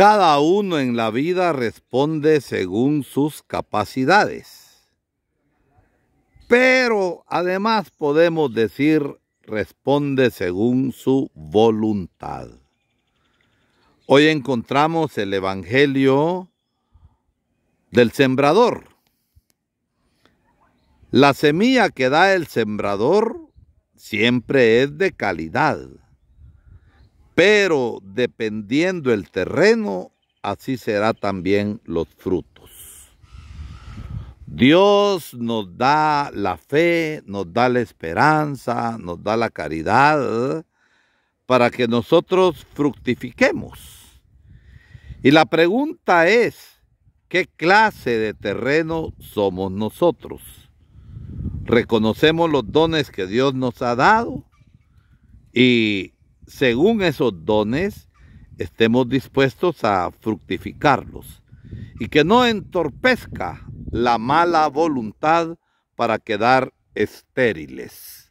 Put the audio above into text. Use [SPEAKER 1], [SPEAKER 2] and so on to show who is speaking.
[SPEAKER 1] Cada uno en la vida responde según sus capacidades. Pero además podemos decir responde según su voluntad. Hoy encontramos el Evangelio del sembrador. La semilla que da el sembrador siempre es de calidad pero dependiendo el terreno, así será también los frutos. Dios nos da la fe, nos da la esperanza, nos da la caridad para que nosotros fructifiquemos. Y la pregunta es, ¿qué clase de terreno somos nosotros? ¿Reconocemos los dones que Dios nos ha dado y según esos dones, estemos dispuestos a fructificarlos y que no entorpezca la mala voluntad para quedar estériles.